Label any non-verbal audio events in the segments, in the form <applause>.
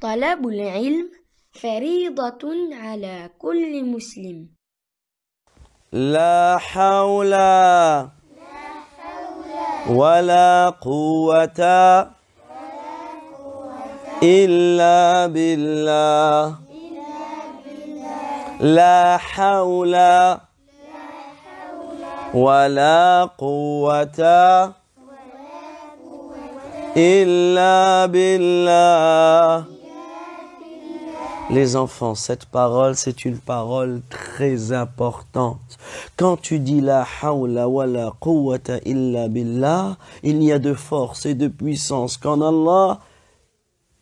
طلب العلم فريضة على كل مسلم لا حول ولا قوة إلا بالله لا حول ولا قوة إلا بالله Les enfants, cette parole, c'est une parole très importante. Quand tu dis la hawla wa la quwwata illa billah, il n'y a de force et de puissance qu'en Allah.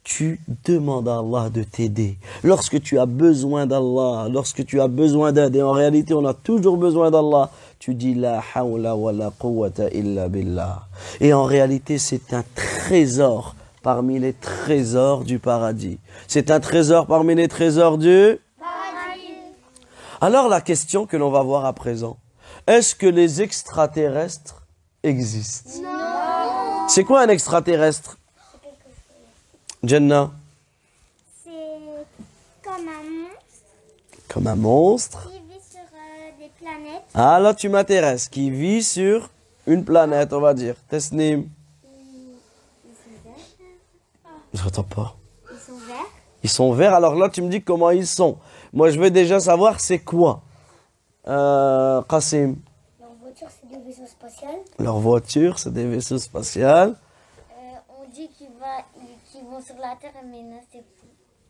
Tu demandes à Allah de t'aider. Lorsque tu as besoin d'Allah, lorsque tu as besoin d'aide, et en réalité on a toujours besoin d'Allah, tu dis la hawla wa la quwwata illa billah. Et en réalité c'est un trésor parmi les trésors du paradis. C'est un trésor parmi les trésors du paradis. Alors la question que l'on va voir à présent, est-ce que les extraterrestres existent Non. C'est quoi un extraterrestre Jenna C'est comme un monstre. Comme un monstre Qui vit sur euh, des planètes. Ah là tu m'intéresses, qui vit sur une planète on va dire. Tesnim. Je n'entends pas. Ils sont verts Ils sont verts, alors là tu me dis comment ils sont. Moi je veux déjà savoir c'est quoi. Euh, Leur voiture c'est des vaisseaux spatiaux. Leur voiture c'est des vaisseaux spatiaux. Euh, on dit qu'ils vont sur la Terre, mais non c'est fou.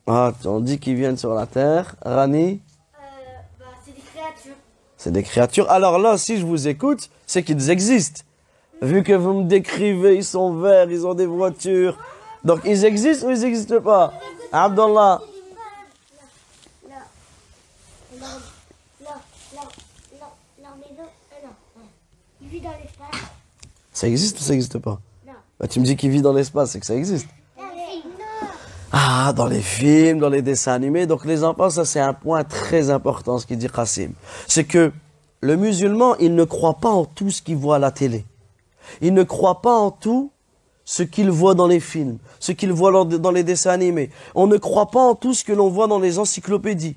Ah, on dit qu'ils viennent sur la Terre. Rani euh, bah, C'est des créatures. C'est des créatures. Alors là, si je vous écoute, c'est qu'ils existent. Vu que vous me décrivez, ils sont verts, ils ont des voitures. Donc ils existent ou ils n'existent pas Abdallah. Ça existe ou ça n'existe pas bah, Tu me dis qu'il vit dans l'espace, c'est que ça existe. Ah, dans les films, dans les dessins animés. Donc les enfants, ça c'est un point très important, ce qu'il dit Qasim. C'est que le musulman, il ne croit pas en tout ce qu'il voit à la télé. Il ne croit pas en tout ce qu'ils voient dans les films, ce qu'ils voient dans les dessins animés. On ne croit pas en tout ce que l'on voit dans les encyclopédies.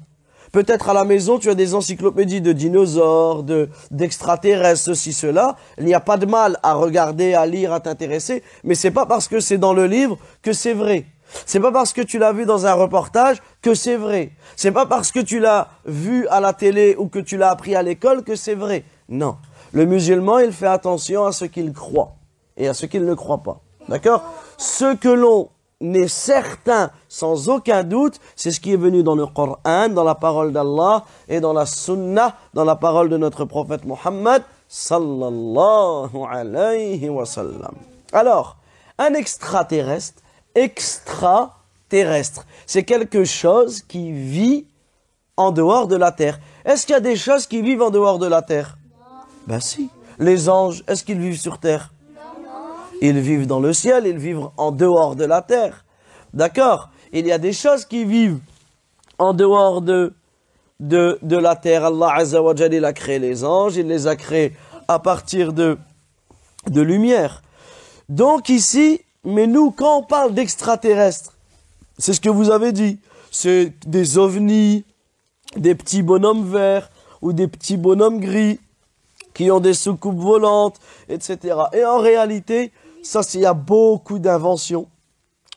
Peut-être à la maison, tu as des encyclopédies de dinosaures, de d'extraterrestres, ceci, cela. Il n'y a pas de mal à regarder, à lire, à t'intéresser, mais c'est pas parce que c'est dans le livre que c'est vrai. C'est pas parce que tu l'as vu dans un reportage que c'est vrai. C'est pas parce que tu l'as vu à la télé ou que tu l'as appris à l'école que c'est vrai. Non. Le musulman, il fait attention à ce qu'il croit et à ce qu'il ne croit pas. D'accord Ce que l'on est certain, sans aucun doute, c'est ce qui est venu dans le Coran, dans la parole d'Allah et dans la Sunna, dans la parole de notre prophète Mohammed, sallallahu alayhi wa sallam. Alors, un extraterrestre, extraterrestre, c'est quelque chose qui vit en dehors de la terre. Est-ce qu'il y a des choses qui vivent en dehors de la terre Ben si. Les anges, est-ce qu'ils vivent sur terre ils vivent dans le ciel, ils vivent en dehors de la terre. D'accord Il y a des choses qui vivent en dehors de, de, la terre. Allah a créé les anges, il les a créés à partir de, de lumière. Donc ici, mais nous, quand on parle d'extraterrestres, c'est ce que vous avez dit. C'est des ovnis, des petits bonhommes verts ou des petits bonhommes gris qui ont des soucoupes volantes, etc. Et en réalité, ça, il y a beaucoup d'inventions,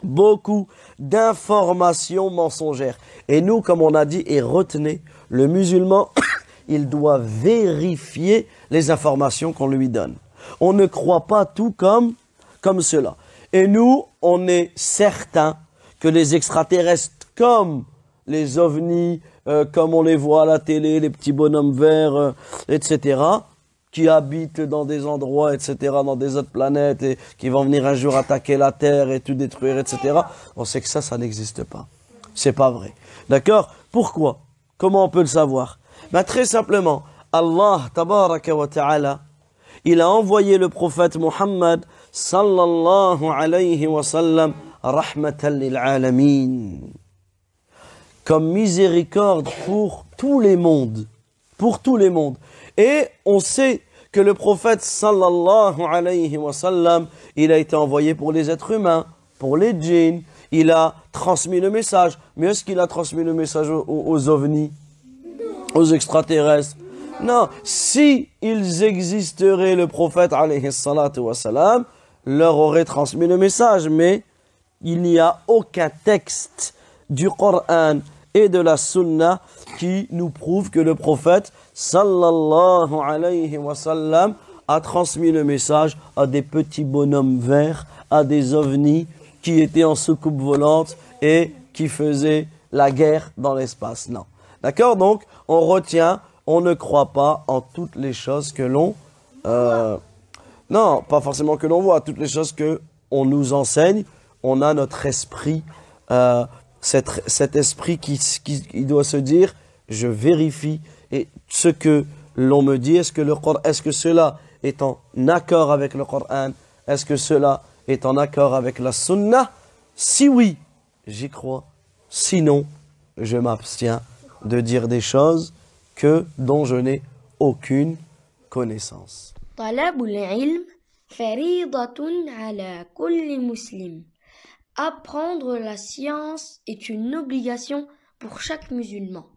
beaucoup d'informations mensongères. Et nous, comme on a dit, et retenez, le musulman, <coughs> il doit vérifier les informations qu'on lui donne. On ne croit pas tout comme, comme cela. Et nous, on est certain que les extraterrestres, comme les ovnis, euh, comme on les voit à la télé, les petits bonhommes verts, euh, etc., qui habitent dans des endroits, etc., dans des autres planètes, et qui vont venir un jour attaquer la Terre et tout détruire, etc., on sait que ça, ça n'existe pas. C'est pas vrai. D'accord Pourquoi Comment on peut le savoir Mais ben, Très simplement, Allah, tabaraka wa ta'ala, il a envoyé le prophète Muhammad, sallallahu alayhi wa sallam, rahmatan lil comme miséricorde pour tous les mondes pour tous les mondes. Et on sait que le prophète sallallahu alayhi wa sallam, il a été envoyé pour les êtres humains, pour les djinns, il a transmis le message. Mais est-ce qu'il a transmis le message aux, ovnis, aux extraterrestres Non, si ils existeraient, le prophète alayhi wa sallam, leur aurait transmis le message, mais il n'y a aucun texte du Coran et de la sunna qui nous prouve que le prophète sallallahu alayhi wa a transmis le message à des petits bonhommes verts, à des ovnis qui étaient en soucoupe volante et qui faisaient la guerre dans l'espace. Non. D'accord Donc, on retient, on ne croit pas en toutes les choses que l'on... Euh, non, pas forcément que l'on voit, toutes les choses que on nous enseigne. On a notre esprit... Euh, cet, esprit qui, doit se dire je vérifie et ce que l'on me dit, est-ce que, est-ce que cela est en accord avec le Coran Est-ce que cela est en accord avec la Sunna Si oui, j'y crois. Sinon, je m'abstiens de dire des choses que dont je n'ai aucune connaissance. Apprendre la science est une obligation pour chaque musulman.